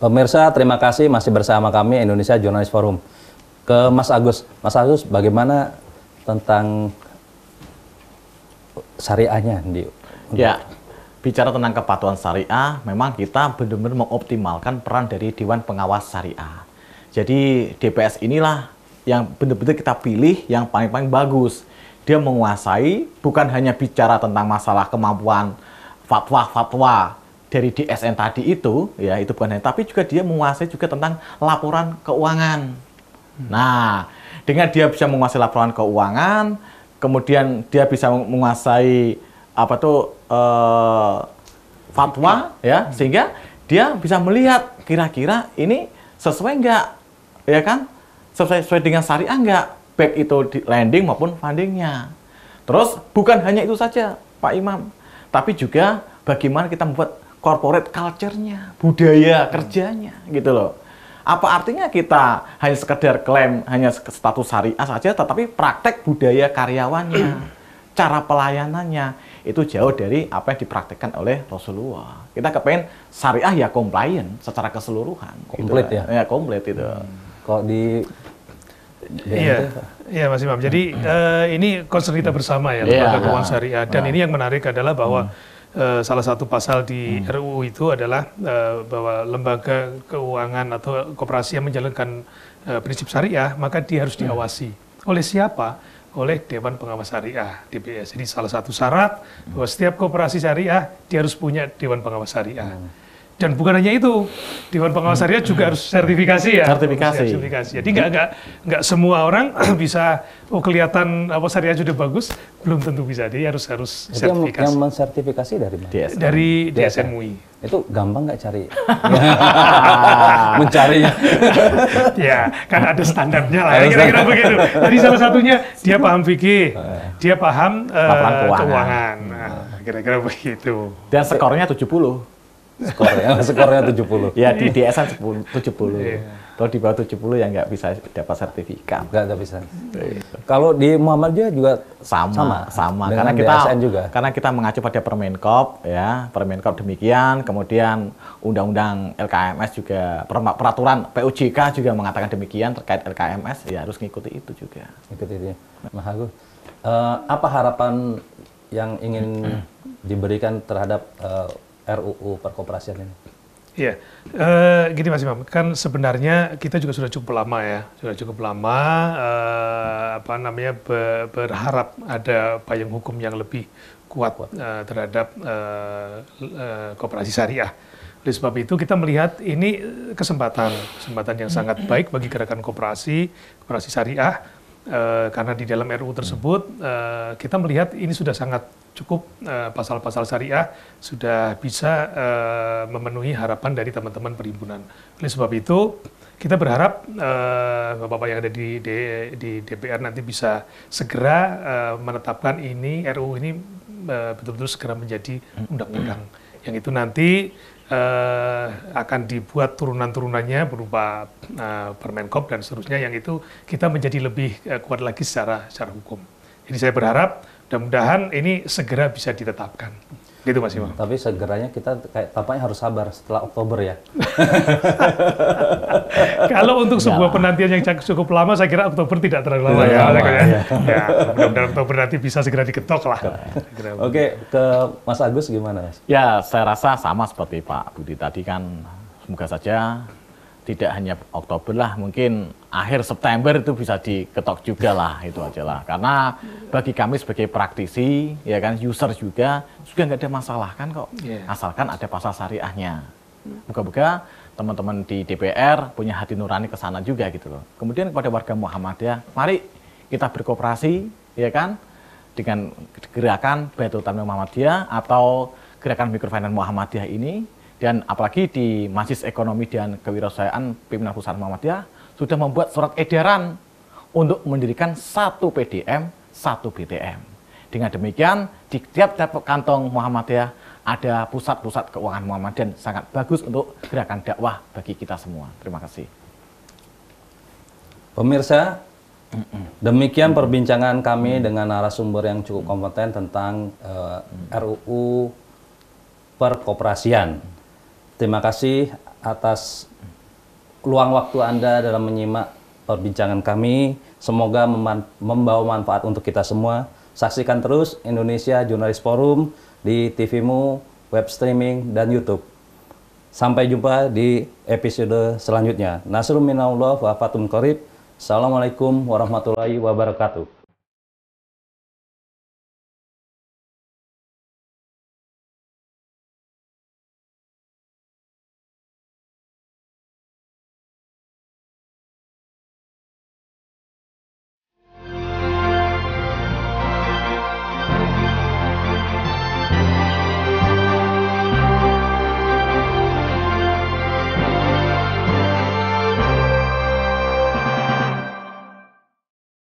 Pemirsa, terima kasih masih bersama kami Indonesia Jurnalis Forum. Ke Mas Agus. Mas Agus, bagaimana tentang syariahnya di Ya, bicara tentang kepatuhan syariah, memang kita benar-benar mengoptimalkan peran dari Dewan Pengawas Syariah. Jadi DPS inilah yang benar-benar kita pilih yang paling-paling bagus. Dia menguasai bukan hanya bicara tentang masalah kemampuan fatwa-fatwa, dari DSN tadi itu ya itu bukan hanya tapi juga dia menguasai juga tentang laporan keuangan. Hmm. Nah, dengan dia bisa menguasai laporan keuangan, kemudian dia bisa menguasai apa tuh uh, fatwa ya hmm. sehingga dia bisa melihat kira-kira ini sesuai enggak ya kan? Sesuai, sesuai dengan syariah enggak baik itu di landing maupun fundingnya. Terus bukan hanya itu saja Pak Imam, tapi juga bagaimana kita membuat corporate culture-nya, budaya hmm. kerjanya gitu loh. Apa artinya kita hanya sekedar klaim hanya status syariah saja tetapi praktek budaya karyawannya, hmm. cara pelayanannya itu jauh dari apa yang dipraktekkan oleh Rasulullah. Kita kepengen syariah ya compliant secara keseluruhan. Gitu. Komplit gitu. ya? Ya, komplit itu. Hmm. Kalau di iya, iya, iya Mas Imam. Jadi uh, ini concern kita bersama ya iya. lembaga yeah. keuangan iya. syariah. Dan yeah. ini yang menarik adalah bahwa hmm Eh, salah satu pasal di hmm. RUU itu adalah uh, bahwa lembaga keuangan atau koperasi yang menjalankan uh, prinsip syariah maka dia harus hmm. diawasi oleh siapa? oleh Dewan Pengawas Syariah DPS. Jadi salah satu syarat hmm. bahwa setiap koperasi syariah dia harus punya Dewan Pengawas Syariah. Hmm. Dan bukan hanya itu, Dewan Pengawas Syariah hmm. juga harus sertifikasi ya. Sertifikasi. sertifikasi. Jadi nggak nggak nggak semua orang bisa oh kelihatan apa syariah sudah bagus, belum tentu bisa. Jadi harus harus Jadi sertifikasi. Yang, yang mensertifikasi dari mana? DSM. Dari DSN MUI. Itu gampang nggak cari? Mencarinya. ya, kan ada standarnya lah. Kira-kira begitu. Jadi salah satunya dia paham fikih, eh. dia paham uh, keuangan. Nah, kira-kira begitu. Dan skornya 70. Ya, skornya skornya 70 ya di DSN 10, 70 yeah. kalau di bawah 70 ya nggak bisa dapat sertifikat nggak bisa gitu. kalau di Muhammadiyah juga sama sama, sama. karena kita DSN juga karena kita mengacu pada Permenkop ya Permenkop demikian kemudian undang-undang LKMS juga peraturan PUJK juga mengatakan demikian terkait LKMS ya harus ngikuti itu juga ngikuti itu ya. Mas Agus uh, eh, apa harapan yang ingin diberikan terhadap uh, RUU perkooperasian ini? Iya, e, gini Mas Imam, kan sebenarnya kita juga sudah cukup lama ya, sudah cukup lama e, apa namanya be, berharap ada payung hukum yang lebih kuat, kuat. Eh, terhadap e, e, kooperasi syariah. Oleh sebab itu kita melihat ini kesempatan, kesempatan yang sangat baik bagi gerakan kooperasi, kooperasi syariah Uh, karena di dalam RU tersebut uh, kita melihat ini sudah sangat cukup eh, pasal-pasal uh, syariah sudah bisa uh, memenuhi harapan dari teman-teman perhimpunan. Oleh sebab itu kita berharap bapak bapak-bapak yang ada di, di, di DPR nanti bisa segera uh, menetapkan ini RU ini betul-betul uh, betul -betul segera menjadi hmm. undang-undang yang itu nanti uh, akan dibuat turunan-turunannya berupa eh, Permenkop dan seterusnya yang itu kita menjadi lebih uh, kuat lagi secara secara hukum. Jadi saya berharap mudah-mudahan ini segera bisa ditetapkan gitu Mas Imam. Tapi segeranya kita kayak tampaknya harus sabar setelah Oktober ya. Kalau untuk sebuah ya. penantian yang cukup lama, saya kira Oktober tidak terlalu lama iya, ya. ya. ya. ya mudah-mudahan Oktober nanti bisa segera diketok lah. Oke, okay, ke Mas Agus gimana Mas? Ya, saya rasa sama seperti Pak Budi tadi kan, semoga saja tidak hanya Oktober lah, mungkin akhir September itu bisa diketok juga lah itu aja lah. Karena bagi kami sebagai praktisi, ya kan user juga juga nggak ada masalah kan kok, yeah. asalkan ada pasal syariahnya. buka-buka teman-teman di DPR punya hati nurani ke sana juga gitu loh. Kemudian kepada warga Muhammadiyah, mari kita berkooperasi, ya kan, dengan gerakan Baitul Tanmil Muhammadiyah atau gerakan mikrofinance Muhammadiyah ini dan apalagi di Masjid Ekonomi dan Kewirausahaan Pimpinan Pusat Muhammadiyah sudah membuat surat edaran untuk mendirikan satu PDM, satu BTM. Dengan demikian, di tiap-tiap kantong Muhammadiyah ada pusat-pusat keuangan Muhammadiyah dan sangat bagus untuk gerakan dakwah bagi kita semua. Terima kasih. Pemirsa, demikian perbincangan kami dengan narasumber yang cukup kompeten tentang uh, eh, RUU perkoperasian. Terima kasih atas luang waktu Anda dalam menyimak perbincangan kami. Semoga membawa manfaat untuk kita semua. Saksikan terus Indonesia Jurnalis Forum di TVmu, web streaming, dan YouTube. Sampai jumpa di episode selanjutnya. Nasrul minallah wa fatum korib. Assalamualaikum warahmatullahi wabarakatuh.